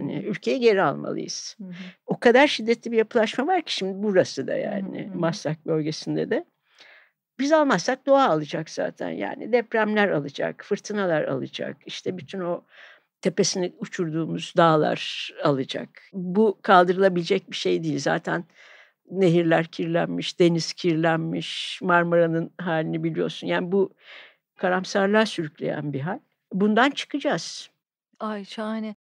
Yani ülkeyi geri almalıyız. Hı hı. O kadar şiddetli bir yapılaşma var ki şimdi burası da yani hı hı. Maslak bölgesinde de. Biz almazsak doğa alacak zaten yani depremler alacak, fırtınalar alacak, İşte bütün o tepesini uçurduğumuz dağlar alacak. Bu kaldırılabilecek bir şey değil zaten nehirler kirlenmiş, deniz kirlenmiş, Marmara'nın halini biliyorsun. Yani bu karamsarlığa sürükleyen bir hal. Bundan çıkacağız. Ay şahane.